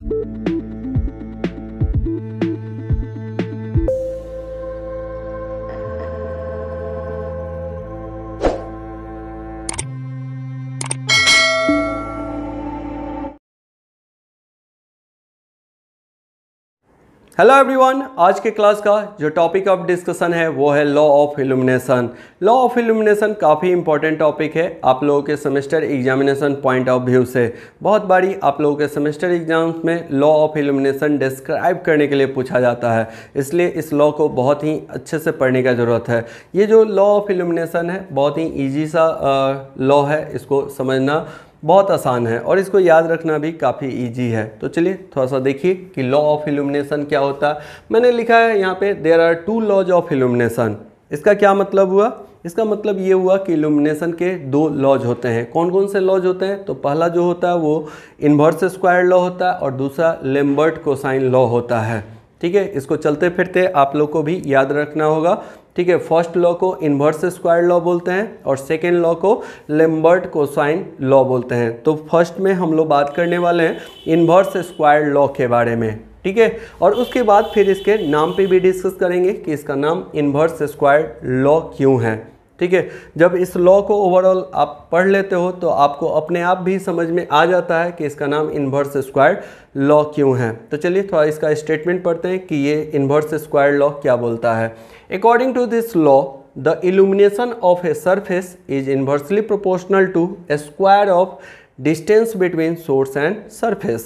Música hello everyone आज के class का जो टॉपिक ऑफ डिस्कशन है वो है law of illumination law of illumination काफ़ी इंपॉर्टेंट टॉपिक है आप लोगों के semester examination point of view से बहुत बारी आप लोगों के सेमेस्टर एग्जाम्स में लॉ ऑफ इल्यूमिनेशन डिस्क्राइब करने के लिए पूछा जाता है इसलिए इस लॉ को बहुत ही अच्छे से पढ़ने का ज़रूरत है ये जो लॉ ऑफ इल्यूमिनेशन है बहुत ही ईजी सा लॉ है इसको समझना बहुत आसान है और इसको याद रखना भी काफ़ी ईजी है तो चलिए थोड़ा सा देखिए कि लॉ ऑफ इल्यूमिनेशन क्या होता है मैंने लिखा है यहाँ पे there are two laws of illumination इसका क्या मतलब हुआ इसका मतलब ये हुआ कि इल्यूमिनेशन के दो लॉज होते हैं कौन कौन से लॉज होते हैं तो पहला जो होता है वो इन्वर्स स्क्वायर लॉ होता है और दूसरा लेम्बर्ट कोसाइन लॉ होता है ठीक है इसको चलते फिरते आप लोग को भी याद रखना होगा ठीक है फर्स्ट लॉ को इन्वर्स स्क्वायर लॉ बोलते हैं और सेकेंड लॉ को लेम्बर्ट कोसाइन लॉ बोलते हैं तो फर्स्ट में हम लोग बात करने वाले हैं इन्वर्स स्क्वायर लॉ के बारे में ठीक है और उसके बाद फिर इसके नाम पे भी डिस्कस करेंगे कि इसका नाम इन्वर्स स्क्वायर लॉ क्यों है ठीक है जब इस लॉ को ओवरऑल आप पढ़ लेते हो तो आपको अपने आप भी समझ में आ जाता है कि इसका नाम इन्वर्स स्क्वायर लॉ क्यों है तो चलिए थोड़ा इसका स्टेटमेंट पढ़ते हैं कि ये इन्वर्स स्क्वायर लॉ क्या बोलता है according to this law the illumination of a surface is inversely proportional to a square of distance between source and surface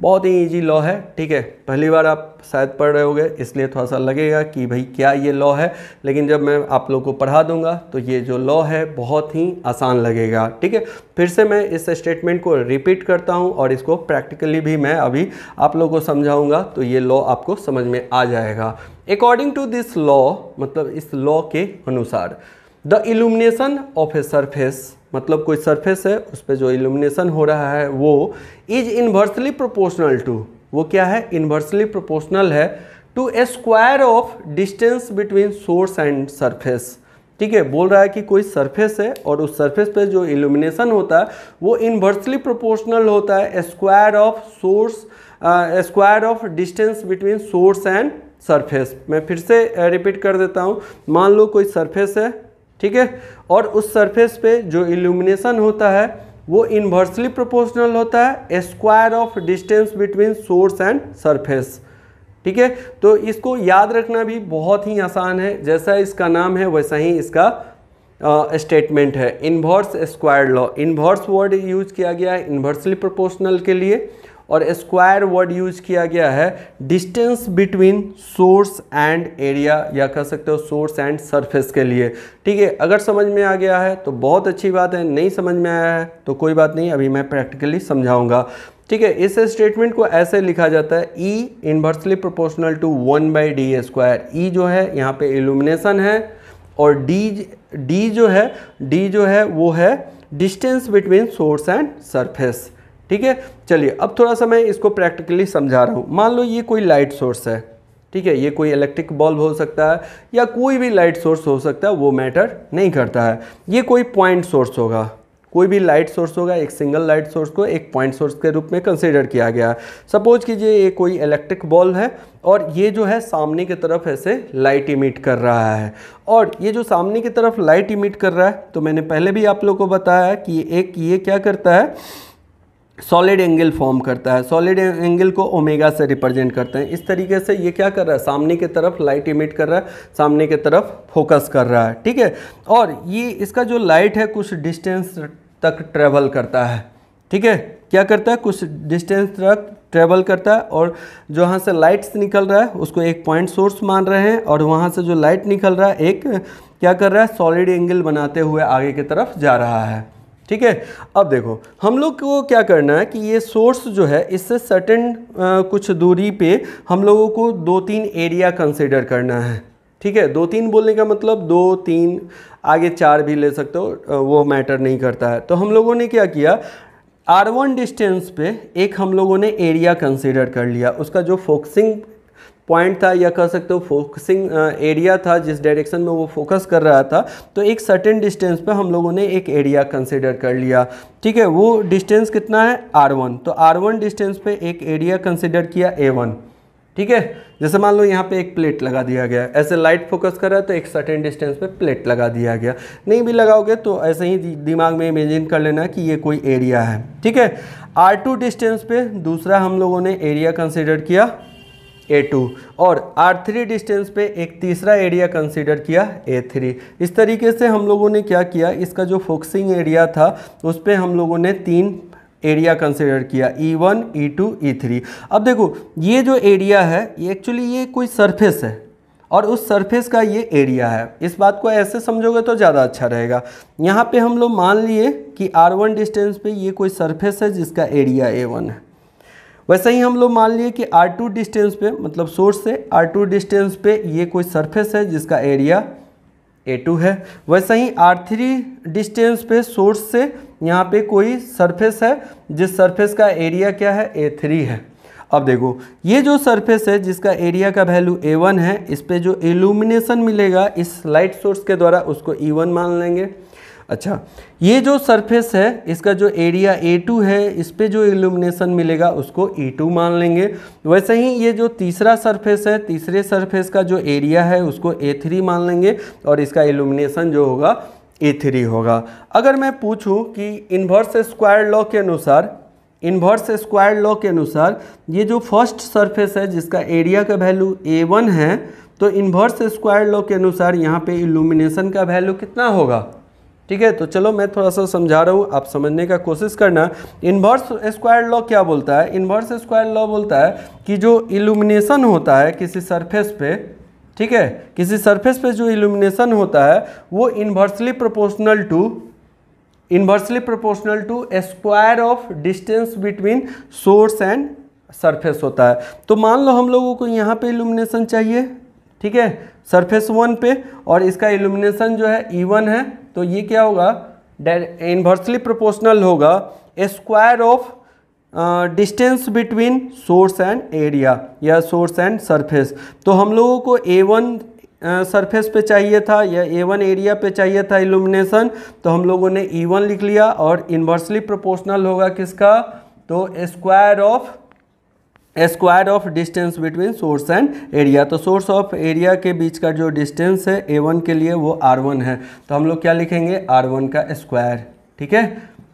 बहुत ही इजी लॉ है ठीक है पहली बार आप शायद पढ़ रहे होंगे इसलिए थोड़ा सा लगेगा कि भाई क्या ये लॉ है लेकिन जब मैं आप लोग को पढ़ा दूंगा तो ये जो लॉ है बहुत ही आसान लगेगा ठीक है फिर से मैं इस स्टेटमेंट को रिपीट करता हूँ और इसको प्रैक्टिकली भी मैं अभी आप लोग को समझाऊंगा तो ये लॉ आपको समझ में आ जाएगा अकॉर्डिंग टू दिस लॉ मतलब इस लॉ के अनुसार the illumination of a surface मतलब कोई सरफेस है उस पर जो इल्यूमिनेशन हो रहा है वो इज इन्वर्सली प्रोपोर्शनल टू वो क्या है इन्वर्सली प्रोपोर्शनल है to a square of distance between source and surface ठीक है बोल रहा है कि कोई सरफेस है और उस सरफेस पे जो इल्यूमिनेशन होता है वो इन्वर्सली प्रोपोर्शनल होता है square of source square of distance between source and surface मैं फिर से रिपीट uh, कर देता हूँ मान लो कोई सरफेस है ठीक है और उस सरफेस पे जो इल्यूमिनेशन होता है वो इन्वर्सली प्रोपोर्शनल होता है square of distance between source and surface ठीक है तो इसको याद रखना भी बहुत ही आसान है जैसा इसका नाम है वैसा ही इसका स्टेटमेंट uh, है inverse square law inverse word use किया गया है इन्वर्सली प्रोपोर्शनल के लिए और स्क्वायर वर्ड यूज किया गया है distance between source and area या कह सकते हो सोर्स एंड सरफेस के लिए ठीक है अगर समझ में आ गया है तो बहुत अच्छी बात है नहीं समझ में आया है तो कोई बात नहीं अभी मैं प्रैक्टिकली समझाऊंगा ठीक है इस स्टेटमेंट को ऐसे लिखा जाता है e inversely proportional to one by d square e जो है यहाँ पे इल्यूमिनेशन है और डी डी जो है डी जो है वो है distance between source and surface ठीक है चलिए अब थोड़ा सा मैं इसको प्रैक्टिकली समझा रहा हूँ मान लो ये कोई लाइट सोर्स है ठीक है ये कोई इलेक्ट्रिक बल्ब हो सकता है या कोई भी लाइट सोर्स हो सकता है वो मैटर नहीं करता है ये कोई पॉइंट सोर्स होगा कोई भी लाइट सोर्स होगा एक सिंगल लाइट सोर्स को एक पॉइंट सोर्स के रूप में कंसिडर किया गया है सपोज कीजिए ये कोई इलेक्ट्रिक बॉल है और ये जो है सामने की तरफ ऐसे लाइट इमिट कर रहा है और ये जो सामने की तरफ लाइट इमिट कर रहा है तो मैंने पहले भी आप लोग को बताया कि एक ये क्या करता है सॉलिड एंगल फॉर्म करता है सॉलिड एंगल को ओमेगा से रिप्रेजेंट करते हैं इस तरीके से ये क्या कर रहा है सामने की तरफ लाइट इमिट कर रहा है सामने की तरफ फोकस कर रहा है ठीक है और ये इसका जो लाइट है कुछ डिस्टेंस तक ट्रेवल करता है ठीक है क्या करता है कुछ डिस्टेंस तक ट्रेवल करता है और जो यहाँ से लाइट्स निकल रहा है उसको एक पॉइंट सोर्स मान रहे हैं और वहाँ से जो लाइट निकल रहा है एक क्या कर रहा है सॉलिड एंगल बनाते हुए आगे की तरफ जा रहा है ठीक है अब देखो हम लोग को क्या करना है कि ये सोर्स जो है इससे सर्टेन कुछ दूरी पे हम लोगों को दो तीन एरिया कंसिडर करना है ठीक है दो तीन बोलने का मतलब दो तीन आगे चार भी ले सकते हो वो मैटर नहीं करता है तो हम लोगों ने क्या किया आर वन डिस्टेंस पे एक हम लोगों ने एरिया कंसिडर कर लिया उसका जो फोकसिंग पॉइंट था या कह सकते हो फोकसिंग एरिया था जिस डायरेक्शन में वो फोकस कर रहा था तो एक सर्टेन डिस्टेंस पे हम लोगों ने एक एरिया कंसिडर कर लिया ठीक है वो डिस्टेंस कितना है आर वन तो आर वन डिस्टेंस पे एक एरिया कंसिडर किया ए वन ठीक है जैसे मान लो यहाँ पे एक प्लेट लगा दिया गया ऐसे लाइट फोकस कर रहा है तो एक सर्टेन डिस्टेंस पे प्लेट लगा दिया गया नहीं भी लगाओगे तो ऐसे ही दिमाग में इमेजिन कर लेना कि ये कोई एरिया है ठीक है आर टू डिस्टेंस पे दूसरा हम लोगों ने एरिया कंसिडर किया ए टू और आर थ्री डिस्टेंस पे एक तीसरा एरिया कंसीडर किया ए थ्री इस तरीके से हम लोगों ने क्या किया इसका जो फोकसिंग एरिया था उस पर हम लोगों ने तीन एरिया कंसिडर किया E1, E2, E3 अब देखो ये जो एरिया है ये एक्चुअली ये कोई सरफेस है और उस सरफेस का ये एरिया है इस बात को ऐसे समझोगे तो ज़्यादा अच्छा रहेगा यहाँ पे हम लोग मान लिए कि R1 डिस्टेंस पे ये कोई सरफेस है जिसका एरिया A1 है वैसे ही हम लोग मान लिए कि आर टू डिस्टेंस पे मतलब सोर्स से आर टू डिस्टेंस पे ये कोई सरफेस है जिसका एरिया ए टू है वैसे ही आर थ्री डिस्टेंस पे सोर्स से यहाँ पे कोई सरफेस है जिस सरफेस का एरिया क्या है ए थ्री है अब देखो ये जो सरफेस है जिसका एरिया का वैल्यू ए वन है इस पर जो एलुमिनेशन मिलेगा इस लाइट सोर्स के द्वारा उसको ई e वन मान लेंगे अच्छा ये जो सरफेस है इसका जो एरिया A2 है इस पर जो इल्यूमिनेशन मिलेगा उसको E2 मान लेंगे वैसे ही ये जो तीसरा सरफेस है तीसरे सरफेस का जो एरिया है उसको A3 मान लेंगे और इसका इल्यूमिनेशन जो होगा A3 होगा अगर मैं पूछूं कि इन्वर्स स्क्वायर लॉ के अनुसार इन्वर्स स्क्वायर लॉ के अनुसार ये जो फर्स्ट सरफेस है जिसका एरिया का वैल्यू वन है तो इन्वर्स स्क्वायर लॉ के अनुसार यहाँ पे इल्यूमिनेशन का वैल्यू कितना होगा ठीक है तो चलो मैं थोड़ा सा समझा रहा हूँ आप समझने का कोशिश करना इन्वर्स स्क्वायर लॉ क्या बोलता है इन्वर्स स्क्वायर लॉ बोलता है कि जो इल्यूमिनेशन होता है किसी सरफेस पे ठीक है किसी सरफेस पे जो इल्यूमिनेशन होता है वो inversely proportional to inversely proportional to square of distance between source and surface होता है तो मान लो हम लोगों को यहाँ पे इल्यूमिनेशन चाहिए ठीक है सरफेस वन पे और इसका इल्यूमिनेशन जो है ई e वन है तो ये क्या होगा इन्वर्सली प्रोपोर्शनल होगा square of distance between source and area या सोर्स एंड सरफेस तो हम लोगों को ए वन सरफेस पे चाहिए था या ए वन एरिया पे चाहिए था इल्यूमिनेशन तो हम लोगों ने ई e वन लिख लिया और इन्वर्सली प्रोपोर्शनल होगा किसका तो square of square of distance between source and area तो सोर्स ऑफ एरिया के बीच का जो डिस्टेंस है ए वन के लिए वो आर वन है तो हम लोग क्या लिखेंगे आर वन का स्क्वायर ठीक है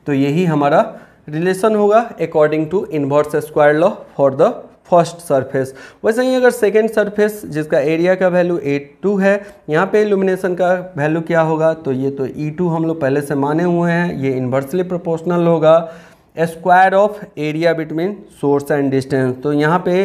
तो यही हमारा रिलेशन होगा according to inverse square law for the first surface वैसे ही अगर सेकेंड सरफेस जिसका एरिया का वैल्यू ए टू है यहाँ पे इल्यूमिनेशन का वैल्यू क्या होगा तो ये तो ई e टू हम लोग पहले से माने हुए हैं ये इन्वर्सली प्रोपोर्शनल होगा square of area between source and distance तो यहाँ पे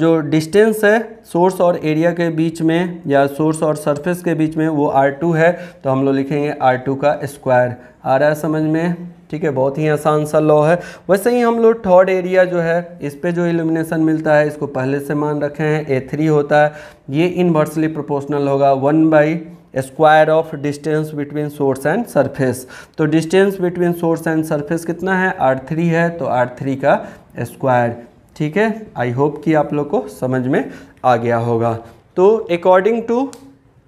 जो डिस्टेंस है सोर्स और एरिया के बीच में या सोर्स और सरफेस के बीच में वो R2 है तो हम लोग लिखेंगे R2 का स्क्वायर आ रहा है समझ में ठीक है बहुत ही आसान सा लॉ है वैसे ही हम लोग थर्ड एरिया जो है इस पर जो इल्यूमिनेशन मिलता है इसको पहले से मान रखे हैं ए थ्री होता है ये इनवर्सली प्रोपोर्शनल होगा one by square of distance between source and surface तो distance between source and surface कितना है आर थ्री है तो आर थ्री का स्क्वायर ठीक है आई होप कि आप लोग को समझ में आ गया होगा तो according to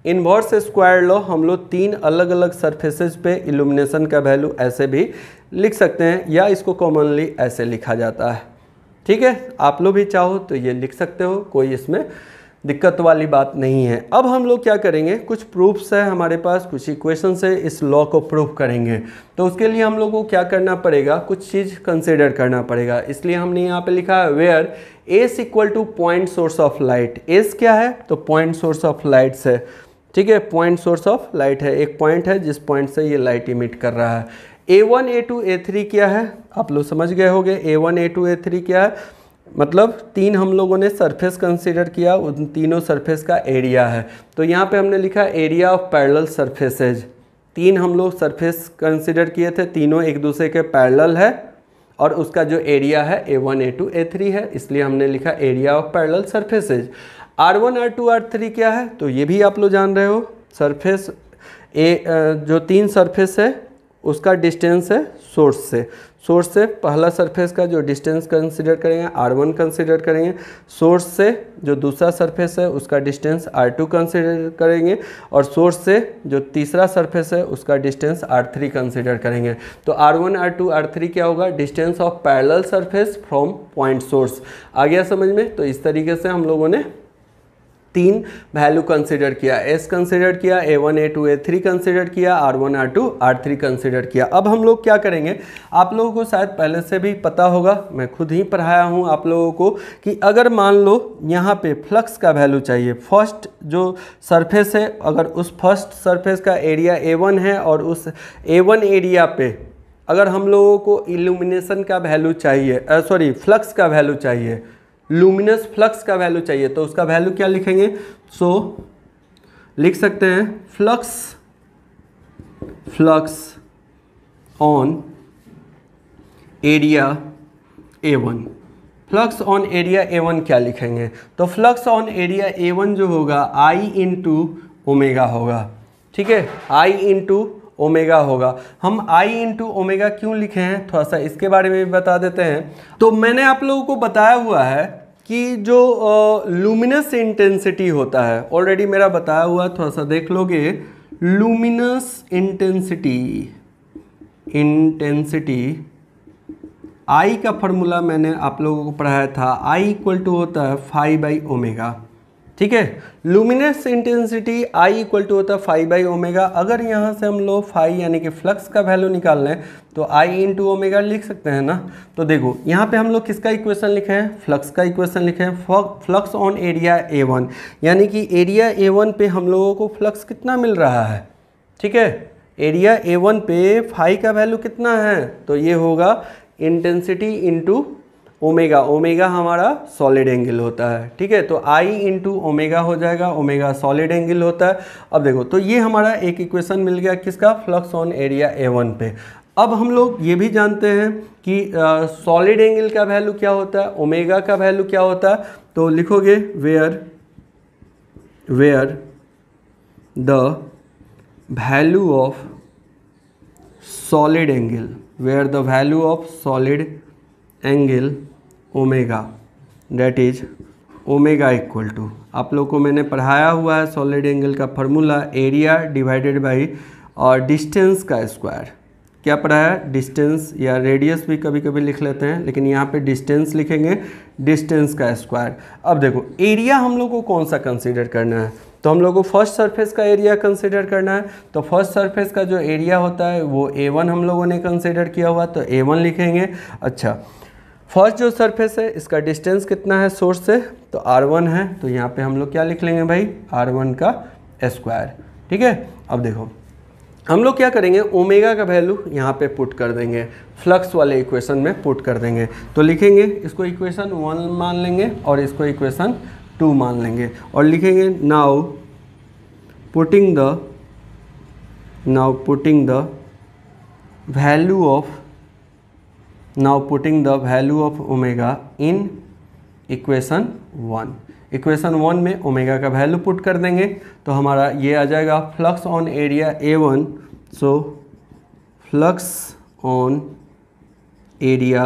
inverse square law हम लोग तीन अलग अलग सरफेसेस पे इल्यूमिनेशन का वैल्यू ऐसे भी लिख सकते हैं या इसको कॉमनली ऐसे लिखा जाता है ठीक है आप लोग भी चाहो तो ये लिख सकते हो कोई इसमें दिक्कत वाली बात नहीं है अब हम लोग क्या करेंगे कुछ प्रूफ्स है हमारे पास कुछ इक्वेशन से इस लॉ को प्रूफ करेंगे तो उसके लिए हम लोग को क्या करना पड़ेगा कुछ चीज़ कंसिडर करना पड़ेगा इसलिए हमने यहाँ पे लिखा है where s equal to point source of light s क्या है तो पॉइंट सोर्स ऑफ लाइट्स है ठीक है पॉइंट सोर्स ऑफ लाइट है एक पॉइंट है जिस पॉइंट से ये लाइट इमिट कर रहा है a one a two a three क्या है आप लोग समझ गए हो a one a two a three क्या है मतलब तीन हम लोगों ने सरफेस कंसीडर किया उन तीनों सरफेस का एरिया है तो यहाँ पे हमने लिखा एरिया ऑफ पैरल सरफेसेज तीन हम लोग सरफेस कंसिडर किए थे तीनों एक दूसरे के पैरल है और उसका जो एरिया है a one a two a three है इसलिए हमने लिखा area of parallel surfaces r one r two r three क्या है तो ये भी आप लोग जान रहे हो सरफेस ए जो तीन सरफेस है उसका डिस्टेंस है सोर्स से सोर्स से पहला सरफेस का जो डिस्टेंस कंसिडर करेंगे आर वन कंसिडर करेंगे सोर्स से जो दूसरा सरफेस है उसका डिस्टेंस आर टू कंसिडर करेंगे और सोर्स से जो तीसरा सरफेस है उसका डिस्टेंस आर थ्री कंसिडर करेंगे तो r one r two r three क्या होगा distance of parallel surface from point source आ गया समझ में तो इस तरीके से हम लोगों ने तीन वैल्यू कंसिडर किया एस कंसिडर किया a one a two a three consider किया r one r two r three consider किया अब हम लोग क्या करेंगे आप लोगों को शायद पहले से भी पता होगा मैं खुद ही पढ़ाया हूँ आप लोगों को कि अगर मान लो यहाँ पे फ्लक्स का वैल्यू चाहिए फर्स्ट जो सरफेस है अगर उस फर्स्ट सरफेस का एरिया ए वन है और उस ए वन एरिया पे अगर हम लोगों को इल्यूमिनेशन का वैल्यू चाहिए सॉरी फ्लक्स का वैल्यू चाहिए लूमिनस फ्लक्स का वैल्यू चाहिए तो उसका वैल्यू क्या लिखेंगे सो so, लिख सकते हैं flux flux on area A one flux on area A one क्या लिखेंगे तो flux on area A one जो होगा आई इंटू ओमेगा होगा ठीक है आई इंटू ओमेगा होगा हम आई इंटू ओमेगा क्यों लिखे हैं थोड़ा सा इसके बारे में भी बता देते हैं तो मैंने आप लोगों को बताया हुआ है कि जो लूमिनस इंटेंसिटी होता है ऑलरेडी मेरा बताया हुआ थोड़ा सा देख लोगे लूमिनस इंटेंसिटी इंटेंसिटी आई का फॉर्मूला मैंने आप लोगों को पढ़ाया था आई इक्वल टू होता है फाइव बाई ओमेगा ठीक है luminous intensity I equal to होता है फाइव बाई ओमेगा अगर यहाँ से हम लोग फाइव यानी कि फ्लक्स का वैल्यू निकाल लें तो आई इंटू ओमेगा लिख सकते हैं ना तो देखो यहाँ पे हम लोग किसका इक्वेशन लिखे हैं फ्लक्स का इक्वेशन लिखे हैं flux on area A one यानी कि एरिया ए वन पे हम लोगों को फ्लक्स कितना मिल रहा है ठीक है एरिया ए वन पे फाइव का वैल्यू कितना है तो ये होगा इंटेंसिटी इंटू ओमेगा ओमेगा हमारा सॉलिड एंगल होता है ठीक है तो आई इंटू ओमेगा हो जाएगा ओमेगा सॉलिड एंगल होता है अब देखो तो ये हमारा एक इक्वेशन मिल गया किसका flux on area A one पे अब हम लोग ये भी जानते हैं कि सॉलिड एंगल का वैल्यू क्या होता है ओमेगा का वैल्यू क्या होता है तो लिखोगे where where the value of solid angle where the value of solid angle omega that is omega equal to आप लोग को मैंने पढ़ाया हुआ है सॉलिड एंगल का फार्मूला एरिया डिवाइडेड बाई और डिस्टेंस का स्क्वायर क्या पढ़ाया डिस्टेंस या रेडियस भी कभी कभी लिख लेते हैं लेकिन यहाँ पे डिस्टेंस लिखेंगे डिस्टेंस का स्क्वायर अब देखो एरिया हम लोग को कौन सा कंसिडर करना है तो हम लोग को फर्स्ट सरफेस का एरिया कंसिडर करना है तो फर्स्ट सरफेस का जो एरिया होता है वो ए वन हम लोगों ने कंसिडर किया हुआ तो ए वन लिखेंगे अच्छा फर्स्ट जो सरफेस है इसका डिस्टेंस कितना है सोर्स से तो आर वन है तो यहाँ पे हम लोग क्या लिख लेंगे भाई आर वन का स्क्वायर ठीक है अब देखो हम लोग क्या करेंगे ओमेगा का वैल्यू यहाँ पे पुट कर देंगे फ्लक्स वाले इक्वेशन में पुट कर देंगे तो लिखेंगे इसको इक्वेशन वन मान लेंगे और इसको इक्वेशन टू मान लेंगे और लिखेंगे now putting the now putting the value of now putting the value of omega in equation one equation one में ओमेगा का वैल्यू पुट कर देंगे तो हमारा ये आ जाएगा flux on area A one so flux on area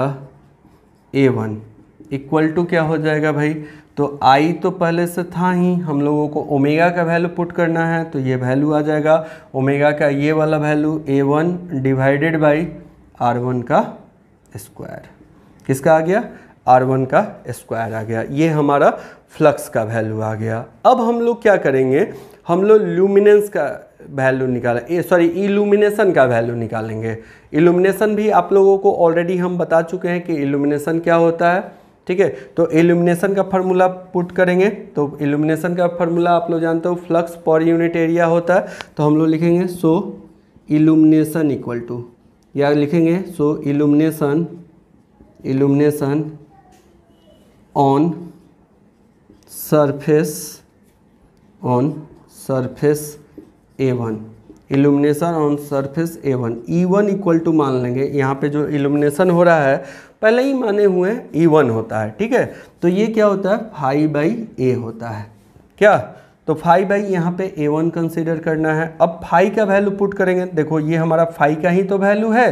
A one equal to क्या हो जाएगा भाई तो आई तो पहले से था ही हम लोगों को ओमेगा का वैल्यू पुट करना है तो ये वैल्यू आ जाएगा ओमेगा का ये वाला value A one divided by R one का स्क्वायर किसका आ गया आर वन का स्क्वायर आ गया ये हमारा फ्लक्स का वैल्यू आ गया अब हम लोग क्या करेंगे हम लोग ल्यूमिनेंस का वैल्यू निकालें सॉरी इल्यूमिनेशन का वैल्यू निकालेंगे इल्यूमिनेशन भी आप लोगों को ऑलरेडी हम बता चुके हैं कि इल्यूमिनेशन क्या होता है ठीक है तो इल्यूमिनेशन का फार्मूला पुट करेंगे तो इल्यूमिनेशन का फार्मूला आप लोग जानते हो फ्लक्स पर यूनिट एरिया होता है तो हम लोग लिखेंगे सो इल्यूमिनेशन इक्वल टू या लिखेंगे so illumination illumination on surface on surface A one illumination on surface A one E one equal to मान लेंगे यहाँ पे जो इल्यूमिनेशन हो रहा है पहले ही माने हुए ई वन e होता है ठीक है तो ये क्या होता है फाइव बाई ए होता है क्या तो फाइव बाई यहाँ पे ए वन कंसिडर करना है अब फाइव का वैल्यू पुट करेंगे देखो ये हमारा फाइव का ही तो वैल्यू है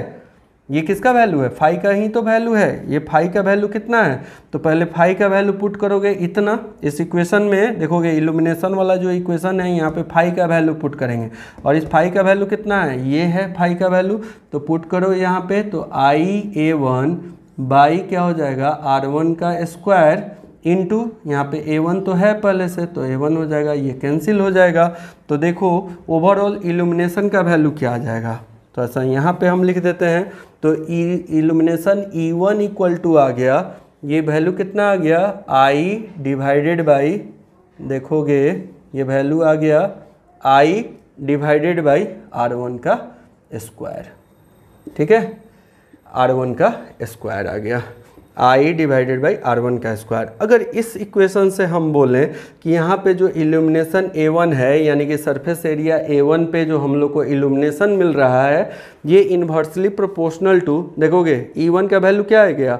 ये किसका वैल्यू है फाइव का ही तो वैल्यू है ये फाइव का वैल्यू कितना है तो पहले फाइव का वैल्यू पुट करोगे इतना इस इक्वेशन में देखोगे इल्यूमिनेशन वाला जो इक्वेशन है यहाँ पे फाइव का वैल्यू पुट करेंगे और इस फाइव का वैल्यू कितना है ये है फाइव का वैल्यू तो पुट करो यहाँ पे तो आई ए वन बाई क्या हो जाएगा आर वन का स्क्वायर टू यहाँ पे वन तो है पहले से तो ए वन हो जाएगा ये कैंसिल हो जाएगा तो देखो ओवरऑल इल्यूमिनेशन का वैल्यू क्या आ जाएगा तो ऐसा यहाँ पे हम लिख देते हैं तो illumination E one equal to आ गया ये वैल्यू कितना आ गया आई डिवाइडेड बाई देखोगे ये वैल्यू आ गया I divided by R one का स्क्वायर ठीक है आर वन का स्क्वायर आ गया I divided by R one का स्क्वायर अगर इस इक्वेशन से हम बोलें कि यहाँ पे जो इल्यूमिनेशन ए वन है यानी कि सरफेस एरिया ए वन पे जो हम लोग को इल्यूमिनेशन मिल रहा है ये इन्वर्सली प्रोपोर्शनल टू देखोगे ई e वन का वैल्यू क्या है गया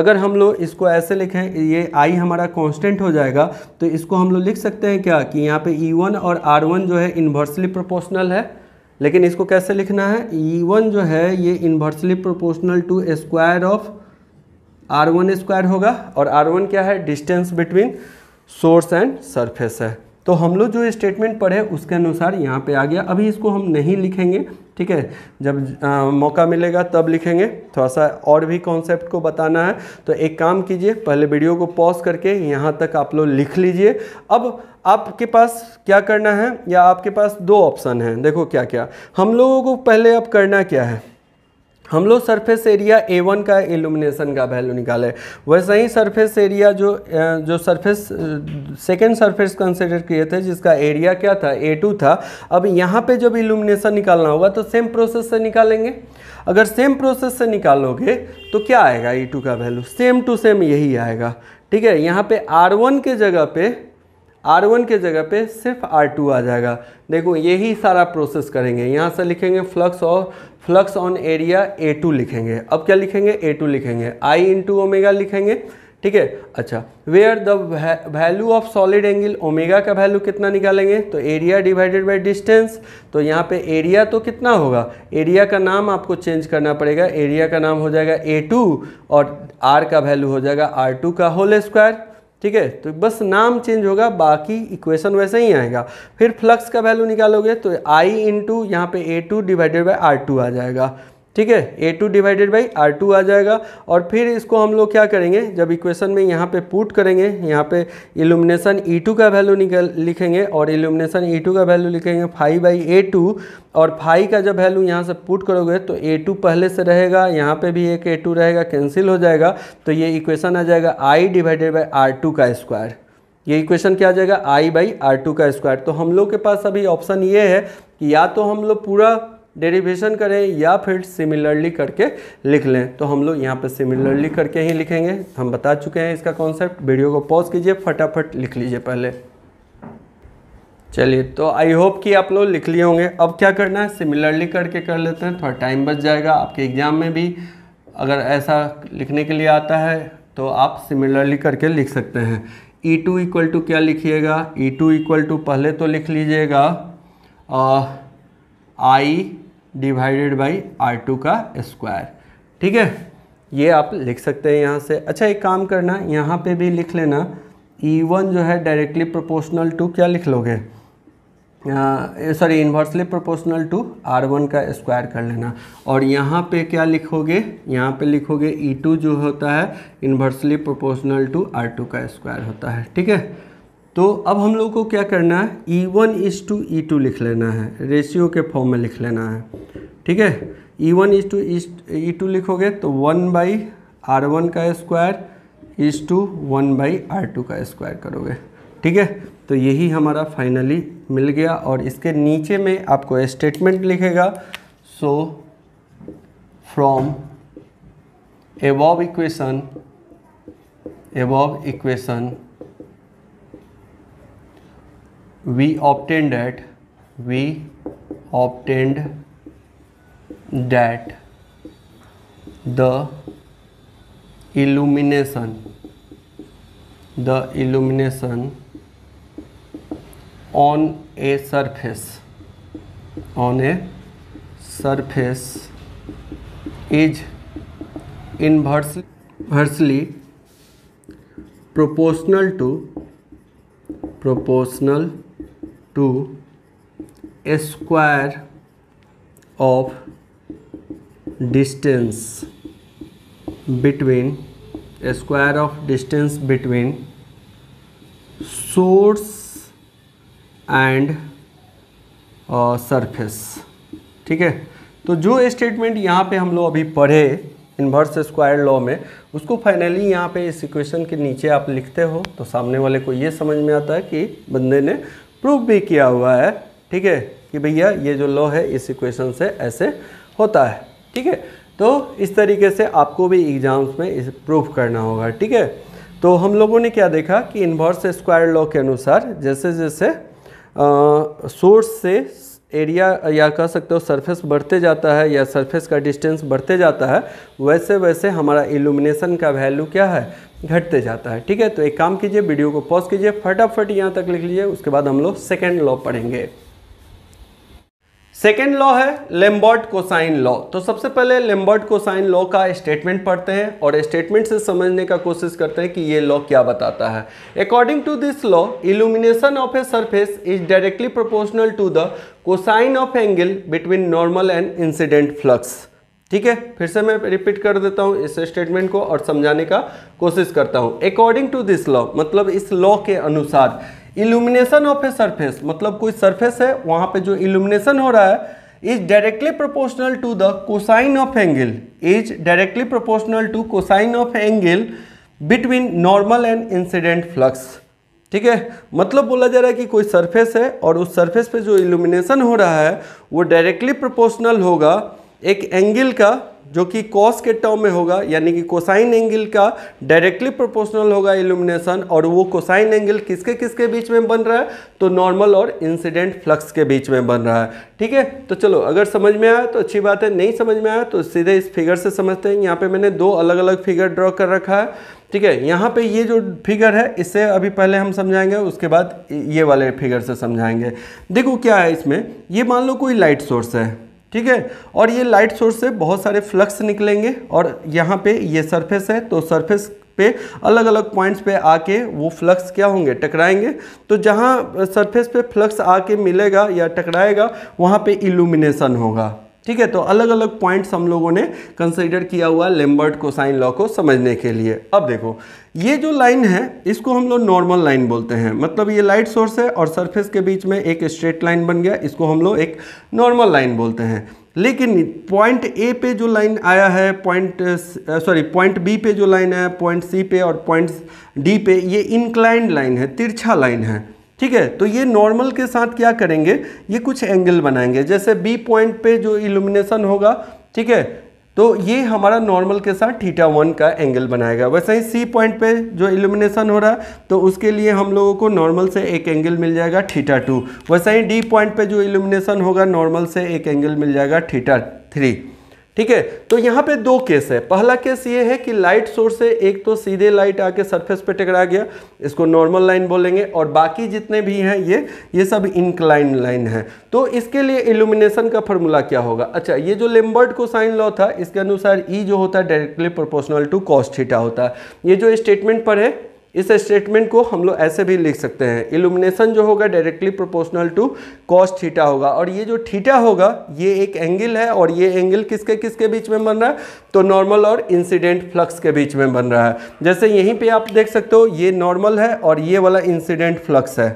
अगर हम लोग इसको ऐसे लिखें ये आई हमारा कांस्टेंट हो जाएगा तो इसको हम लोग लिख सकते हैं क्या कि यहाँ पे वन e और आर वन जो है इन्वर्सली प्रोपोर्शनल है लेकिन इसको कैसे लिखना है ई e वन जो है ये inversely proportional to square of R one square होगा और आर वन क्या है distance between source and surface है तो हम लोग जो स्टेटमेंट पढ़े उसके अनुसार यहाँ पे आ गया अभी इसको हम नहीं लिखेंगे ठीक है जब आ, मौका मिलेगा तब लिखेंगे थोड़ा सा और भी कॉन्सेप्ट को बताना है तो एक काम कीजिए पहले वीडियो को पॉज करके यहाँ तक आप लोग लिख लीजिए अब आपके पास क्या करना है या आपके पास दो ऑप्शन हैं देखो क्या क्या हम लोगों को पहले अब करना क्या है हम लोग सरफेस एरिया ए वन का एलुमिनेशन का वैल्यू निकाले वैसे ही सरफेस एरिया जो जो सरफेस सेकेंड सरफेस कंसिडर किए थे जिसका एरिया क्या था ए टू था अब यहाँ पे जब इलुमिनेशन निकालना होगा तो सेम प्रोसेस से निकालेंगे अगर सेम प्रोसेस से निकालोगे तो क्या आएगा ए टू का वैल्यू सेम टू सेम यही आएगा ठीक है यहाँ पे आर वन के जगह पे R1 के जगह पे सिर्फ R2 आ जाएगा देखो यही सारा प्रोसेस करेंगे यहाँ से लिखेंगे फ्लक्स और फ्लक्स ऑन एरिया A2 लिखेंगे अब क्या लिखेंगे A2 लिखेंगे I इंटू ओमेगा लिखेंगे ठीक है अच्छा where the value of solid angle omega का वैल्यू कितना निकालेंगे तो एरिया डिवाइडेड बाय डिस्टेंस तो यहाँ पे एरिया तो कितना होगा एरिया का नाम आपको चेंज करना पड़ेगा एरिया का नाम हो जाएगा ए टू और आर का वैल्यू हो जाएगा आर टू का होल स्क्वायर ठीक है तो बस नाम चेंज होगा बाकी इक्वेशन वैसे ही आएगा फिर फ्लक्स का वैल्यू निकालोगे तो आई इंटू यहाँ पे A two divided by R two आ जाएगा ठीक है A two divided by R two आ जाएगा और फिर इसको हम लोग क्या करेंगे जब इक्वेशन में यहाँ पे पुट करेंगे यहाँ पे इल्यूमिनेशन ई टू का वैल्यू निकल लिखेंगे और इल्यूमिनेशन ई टू का वैल्यू लिखेंगे फाइव बाई ए टू और फाइव का जब वैल्यू यहाँ से पुट करोगे तो ए टू पहले से रहेगा यहाँ पे भी एक ए टू रहेगा कैंसिल हो जाएगा तो ये इक्वेशन आ जाएगा I divided by R two का स्क्वायर ये इक्वेशन क्या आ जाएगा आई बाई आर टू का स्क्वायर तो हम लोग के पास अभी ऑप्शन ये है कि या तो हम लोग पूरा डेरिवेशन करें या फिर सिमिलरली करके लिख लें तो हम लोग यहाँ पर सिमिलरली करके ही लिखेंगे हम बता चुके हैं इसका कॉन्सेप्ट वीडियो को पॉज कीजिए फटाफट लिख लीजिए पहले चलिए तो आई होप कि आप लोग लिख लिए होंगे अब क्या करना है सिमिलरली करके कर लेते हैं थोड़ा टाइम बच जाएगा आपके एग्ज़ाम में भी अगर ऐसा लिखने के लिए आता है तो आप सिमिलरली करके लिख सकते हैं ई टू इक्वल टू क्या लिखिएगा ई टू इक्वल टू पहले तो लिख लीजिएगा I divided by R two का स्क्वायर ठीक है ये आप लिख सकते हैं यहाँ से अच्छा एक काम करना यहाँ पे भी लिख लेना ई e वन जो है डायरेक्टली प्रोपोर्शनल टू क्या लिख लोगे sorry inversely proportional to R one का स्क्वायर कर लेना और यहाँ पे क्या लिखोगे यहाँ पे लिखोगे ई e टू जो होता है inversely proportional to R two का स्क्वायर होता है ठीक है तो अब हम लोग को क्या करना है E one is to E two लिख लेना है रेशियो के फॉर्म में लिख लेना है ठीक है E one is to E two लिखोगे तो वन बाई आर वन का square is to one by R two का स्क्वायर करोगे ठीक है तो यही हमारा फाइनली मिल गया और इसके नीचे में आपको स्टेटमेंट लिखेगा so from above equation above equation we obtained that we obtained that the illumination the illumination on a surface on a surface is inversely, proportional to proportional to square of distance between square of distance between source and surface ठीक है तो जो statement यहाँ पे हम लोग अभी पढ़े इन्वर्स स्क्वायर लॉ में उसको फाइनली यहाँ पे इस इक्वेशन के नीचे आप लिखते हो तो सामने वाले को ये समझ में आता है कि बंदे ने प्रूव भी किया हुआ है ठीक है कि भैया ये जो लॉ है इस इक्वेशन से ऐसे होता है ठीक है तो इस तरीके से आपको भी एग्ज़ाम्स में इस प्रूफ करना होगा ठीक है तो हम लोगों ने क्या देखा कि इन्वर्स स्क्वायर लॉ के अनुसार जैसे जैसे सोर्स से एरिया या कह सकते हो सरफेस बढ़ते जाता है या सरफेस का डिस्टेंस बढ़ते जाता है वैसे वैसे हमारा इल्यूमिनेशन का वैल्यू क्या है घटते जाता है ठीक है तो एक काम कीजिए वीडियो को पॉज कीजिए फटाफट यहाँ तक लिख लीजिए उसके बाद हम लोग सेकेंड लॉ पढ़ेंगे सेकेंड लॉ है लेम्बर्ट कोसाइन लॉ तो सबसे पहले लेम्बर्ट कोसाइन लॉ का स्टेटमेंट पढ़ते हैं और स्टेटमेंट से समझने का कोशिश करते हैं कि ये लॉ क्या बताता है according to this law illumination of a surface is directly proportional to the cosine of angle between normal and incident flux ठीक है फिर से मैं रिपीट कर देता हूँ इस स्टेटमेंट को और समझाने का कोशिश करता हूँ अकॉर्डिंग टू दिस लॉ मतलब इस लॉ के अनुसार इल्यूमिनेशन ऑफ ए सरफेस मतलब कोई सरफेस है वहाँ पे जो इल्यूमिनेशन हो रहा है is directly proportional to the cosine of angle is directly proportional to cosine of angle between normal and incident flux ठीक है मतलब बोला जा रहा है कि कोई सरफेस है और उस सरफेस पे जो इल्यूमिनेशन हो रहा है वो डायरेक्टली प्रोपोर्शनल होगा एक एंगल का जो कि कॉस के टर्म में होगा यानी कि कोसाइन एंगल का डायरेक्टली प्रोपोर्शनल होगा इल्यूमिनेशन और वो कोसाइन एंगल किसके किसके बीच में बन रहा है तो नॉर्मल और इंसिडेंट फ्लक्स के बीच में बन रहा है ठीक है तो चलो अगर समझ में आया तो अच्छी बात है नहीं समझ में आया तो सीधे इस फिगर से समझते हैं यहाँ पर मैंने दो अलग अलग फिगर ड्रॉ कर रखा है ठीक है यहाँ पे ये जो फिगर है इससे अभी पहले हम समझाएंगे उसके बाद ये वाले फिगर से समझाएंगे देखो क्या है इसमें ये मान लो कोई लाइट सोर्स है ठीक है और ये लाइट सोर्स से बहुत सारे फ्लक्स निकलेंगे और यहाँ पे ये सरफेस है तो सरफेस पे अलग अलग पॉइंट्स पे आके वो फ्लक्स क्या होंगे टकराएंगे तो जहाँ सरफेस पे फ्लक्स आके मिलेगा या टकराएगा वहाँ पे इल्यूमिनेशन होगा ठीक है तो अलग अलग पॉइंट्स हम लोगों ने कंसिडर किया हुआ लेम्बर्ट साइन लॉ को समझने के लिए अब देखो ये जो लाइन है इसको हम लोग नॉर्मल लाइन बोलते हैं मतलब ये लाइट सोर्स है और सरफेस के बीच में एक स्ट्रेट लाइन बन गया इसको हम लोग एक नॉर्मल लाइन बोलते हैं लेकिन पॉइंट ए पे जो लाइन आया है पॉइंट सॉरी पॉइंट बी पे जो लाइन है पॉइंट सी पे और पॉइंट डी पे ये इंक्लाइंड लाइन है तिरछा लाइन है ठीक है तो ये नॉर्मल के साथ क्या करेंगे ये कुछ एंगल बनाएंगे जैसे बी पॉइंट पे जो इल्यूमिनेशन होगा ठीक है तो ये हमारा नॉर्मल के साथ थीटा वन का एंगल बनाएगा वैसे ही सी पॉइंट पे जो इल्यूमिनेशन हो रहा है तो उसके लिए हम लोगों को नॉर्मल से एक एंगल मिल जाएगा थीटा टू वैसे ही डी पॉइंट पे जो इल्यूमिनेशन होगा नॉर्मल से एक एंगल मिल जाएगा थीटा थ्री ठीक है तो यहाँ पे दो केस है पहला केस ये है कि लाइट सोर्स से एक तो सीधे लाइट आके सरफेस पे टकरा गया इसको नॉर्मल लाइन बोलेंगे और बाकी जितने भी हैं ये ये सब इंक्लाइन लाइन है तो इसके लिए इल्यूमिनेशन का फॉर्मूला क्या होगा अच्छा ये जो लेम्बर्ट को साइन लॉ था इसके अनुसार ई e जो होता है directly proportional to cos theta होता है ये जो स्टेटमेंट पर है इस स्टेटमेंट को हम लोग ऐसे भी लिख सकते हैं इल्यूमिनेशन जो होगा directly proportional to cos theta होगा और ये जो थीटा होगा ये एक एंगल है और ये एंगल किसके किसके बीच में बन रहा है तो नॉर्मल और इंसिडेंट फ्लक्स के बीच में बन रहा है जैसे यहीं पे आप देख सकते हो ये नॉर्मल है और ये वाला इंसिडेंट फ्लक्स है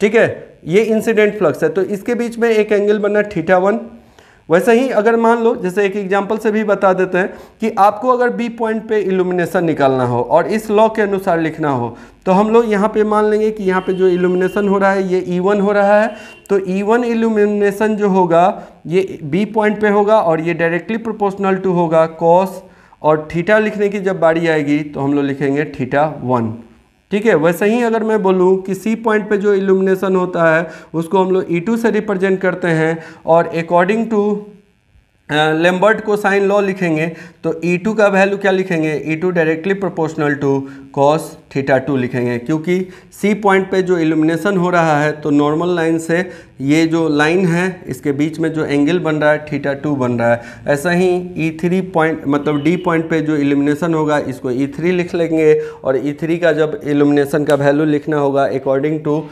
ठीक है ये इंसिडेंट फ्लक्स है तो इसके बीच में एक एंगल बन रहा है थीटा वन वैसे ही अगर मान लो जैसे एक एग्जाम्पल से भी बता देते हैं कि आपको अगर बी पॉइंट पे इल्यूमिनेशन निकालना हो और इस लॉ के अनुसार लिखना हो तो हम लोग यहाँ पे मान लेंगे कि यहाँ पे जो इल्यूमिनेशन हो रहा है ये ई e वन हो रहा है तो ई वन इल्यूमिनेशन जो होगा ये बी पॉइंट पे होगा और ये डायरेक्टली प्रोपोर्शनल टू होगा कॉस और थीटा लिखने की जब बारी आएगी तो हम लोग लिखेंगे थीटा वन ठीक है वैसे ही अगर मैं बोलूँ कि सी पॉइंट पे जो इल्यूमिनेशन होता है उसको हम लोग ई e टू से रिप्रेजेंट करते हैं और अकॉर्डिंग टू लेम्बर्ट को साइन लॉ लिखेंगे तो ई e टू का वैल्यू क्या लिखेंगे E two directly proportional to cos theta two लिखेंगे क्योंकि सी पॉइंट पे जो इल्यूमिनेशन हो रहा है तो नॉर्मल लाइन से ये जो लाइन है इसके बीच में जो एंगल बन रहा है थीटा टू बन रहा है ऐसा ही ई थ्री पॉइंट मतलब डी पॉइंट पे जो इल्यूमिनेशन होगा इसको ई e थ्री लिख लेंगे और ई e थ्री का जब इल्यूमिनेशन का वैल्यू लिखना होगा अकॉर्डिंग टू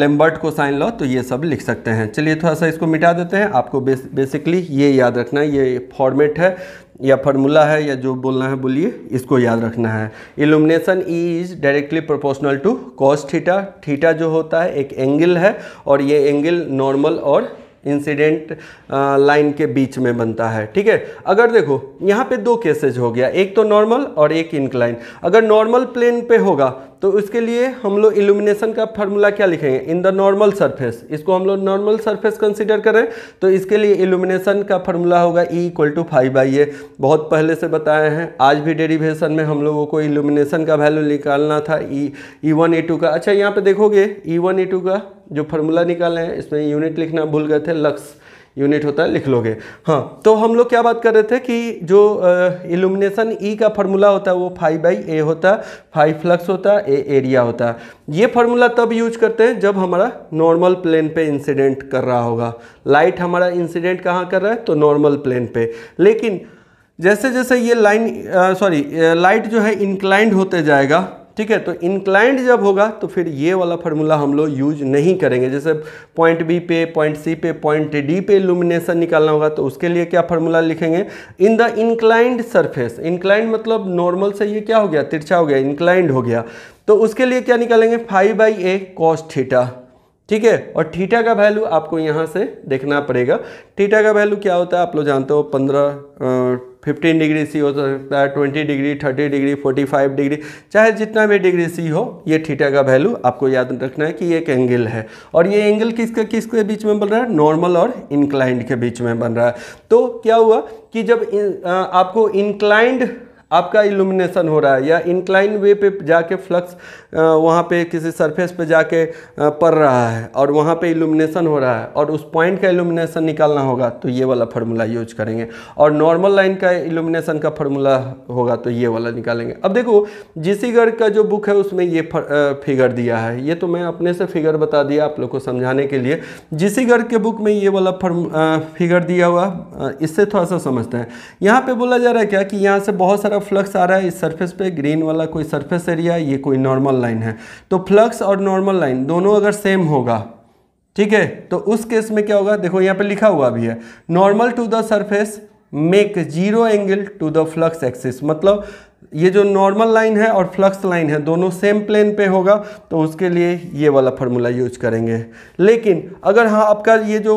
लेम्बर्ट को साइन लॉ तो ये सब लिख सकते हैं चलिए थोड़ा सा इसको मिटा देते हैं आपको बेस, बेसिकली ये याद रखना है ये फॉर्मेट है या फार्मूला है या जो बोलना है बोलिए इसको याद रखना है illumination is directly proportional to cos theta theta जो होता है एक एंगल है और ये एंगल नॉर्मल और इंसिडेंट लाइन के बीच में बनता है ठीक है अगर देखो यहाँ पे दो केसेज हो गया एक तो नॉर्मल और एक इंक्लाइन अगर नॉर्मल प्लेन पे होगा तो उसके लिए हम लोग इल्यूमिनेशन का फार्मूला क्या लिखेंगे इन द नॉर्मल सरफेस इसको हम लोग नॉर्मल सरफेस कंसिडर करें तो इसके लिए इल्यूमिनेशन का फार्मूला होगा E equal to five by A बहुत पहले से बताए हैं आज भी डेरिवेशन में हम लोगों को इल्यूमिनेशन का वैल्यू निकालना था ई ई वन ए टू का अच्छा यहाँ पर देखोगे ई वन ए टू का जो फार्मूला निकाले हैं इसमें यूनिट लिखना भूल गए थे लक्स यूनिट होता है लिख लोगे हाँ तो हम लोग क्या बात कर रहे थे कि जो इल्यूमिनेशन ई e का फार्मूला होता है वो फाइव बाई ए होता है फाइव फ्लक्स होता है ए एरिया होता है ये फार्मूला तब यूज करते हैं जब हमारा नॉर्मल प्लेन पे इंसिडेंट कर रहा होगा लाइट हमारा इंसिडेंट कहाँ कर रहा है तो नॉर्मल प्लेन पे लेकिन जैसे जैसे ये लाइन सॉरी लाइट जो है इंक्लाइंड होते जाएगा ठीक है तो इंक्लाइंड जब होगा तो फिर ये वाला फार्मूला हम लोग यूज नहीं करेंगे जैसे पॉइंट बी पे पॉइंट सी पे पॉइंट डी पे इल्यूमिनेशन निकालना होगा तो उसके लिए क्या फार्मूला लिखेंगे in the inclined surface inclined मतलब नॉर्मल से ये क्या हो गया तिरछा हो गया इंक्लाइंड हो गया तो उसके लिए क्या निकालेंगे five by A cos theta ठीक है और थीटा का वैल्यू आपको यहाँ से देखना पड़ेगा थीटा का वैल्यू क्या होता है आप लोग जानते हो पंद्रह 15 डिग्री सी हो सकता है 20 डिग्री 30 डिग्री 45 डिग्री चाहे जितना भी डिग्री सी हो ये थीटा का वैल्यू आपको याद रखना है कि एक एंगल है और ये एंगल किसके किसके बीच में बन रहा है नॉर्मल और इंक्लाइंड के बीच में बन रहा है तो क्या हुआ कि जब इन, आ, आपको इंक्लाइंड आपका इल्यूमिनेशन हो रहा है या इंक्लाइन वे पे जाके फ्लक्स वहाँ पे किसी सरफेस पे जाके पड़ रहा है और वहाँ पे इल्यूमिनेशन हो रहा है और उस पॉइंट का इल्यूमिनेशन निकालना होगा तो ये वाला फार्मूला यूज करेंगे और नॉर्मल लाइन का इल्यूमिनेशन का फार्मूला होगा तो ये वाला निकालेंगे अब देखो जीसीगढ़ का जो बुक है उसमें ये फिगर दिया है ये तो मैं अपने से फिगर बता दिया आप लोग को समझाने के लिए जीसीगढ़ के बुक में ये वाला फिगर दिया हुआ इससे थोड़ा सा समझते हैं यहाँ पर बोला जा रहा है क्या कि यहाँ से बहुत सारा फ्लक्स आ रहा है इस सरफेस पे ग्रीन वाला कोई सरफेस एरिया ये कोई नॉर्मल लाइन है तो फ्लक्स और नॉर्मल लाइन दोनों अगर सेम होगा ठीक है तो उस केस में क्या होगा देखो यहाँ पे लिखा हुआ भी है normal to the surface make zero angle to the flux axis मतलब ये जो नॉर्मल लाइन है और फ्लक्स लाइन है दोनों सेम प्लेन पे होगा तो उसके लिए ये वाला फार्मूला यूज करेंगे लेकिन अगर हाँ आपका ये जो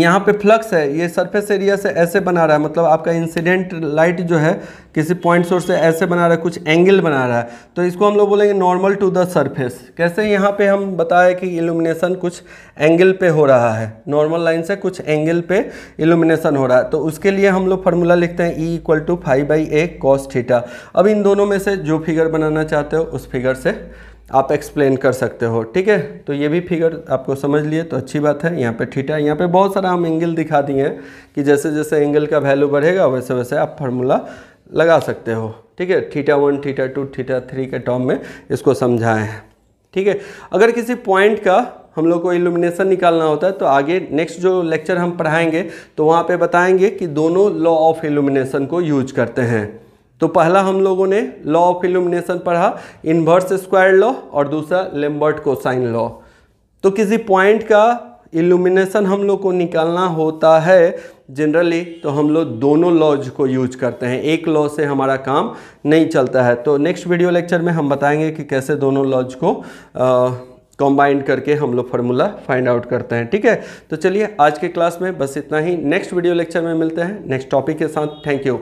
यहाँ पे फ्लक्स है ये सरफेस एरिया से ऐसे बना रहा है मतलब आपका इंसिडेंट लाइट जो है किसी पॉइंट सोर्स से ऐसे बना रहा है कुछ एंगल बना रहा है तो इसको हम लोग बोलेंगे नॉर्मल टू द सरफेस कैसे यहाँ पे हम बताए कि इल्यूमिनेशन कुछ एंगल पे हो रहा है नॉर्मल लाइन से कुछ एंगल पे इल्यूमिनेशन हो रहा है तो उसके लिए हम लोग फार्मूला लिखते हैं E equal to five by A cos theta अब इन दोनों में से जो फिगर बनाना चाहते हो उस फिगर से आप एक्सप्लेन कर सकते हो ठीक है तो ये भी फिगर आपको समझ लिए तो अच्छी बात है यहाँ पे ठीठा यहाँ पे बहुत सारा हम एंगल दिखा दिए हैं कि जैसे जैसे एंगल का वैल्यू बढ़ेगा वैसे वैसे आप फार्मूला लगा सकते हो ठीक है theta one theta two theta three के टॉम में इसको हैं ठीक है अगर किसी पॉइंट का हम लोग को इल्यूमिनेशन निकालना होता है तो आगे नेक्स्ट जो लेक्चर हम पढ़ाएंगे तो वहाँ पर बताएंगे कि दोनों लॉ ऑफ इल्यूमिनेशन को यूज करते हैं तो पहला हम लोगों ने लॉ ऑफ इल्यूमिनेशन पढ़ा इन्वर्स स्क्वायर लॉ और दूसरा लेम्बर्ट साइन लॉ तो किसी पॉइंट का इल्यूमिनेशन हम लोग को निकालना होता है जनरली तो हम लोग दोनों लॉज को यूज करते हैं एक लॉ से हमारा काम नहीं चलता है तो नेक्स्ट वीडियो लेक्चर में हम बताएंगे कि कैसे दोनों लॉज को कंबाइंड करके हम लोग फार्मूला फाइंड आउट करते हैं ठीक है तो चलिए आज के क्लास में बस इतना ही नेक्स्ट वीडियो लेक्चर में मिलते हैं नेक्स्ट टॉपिक के साथ थैंक यू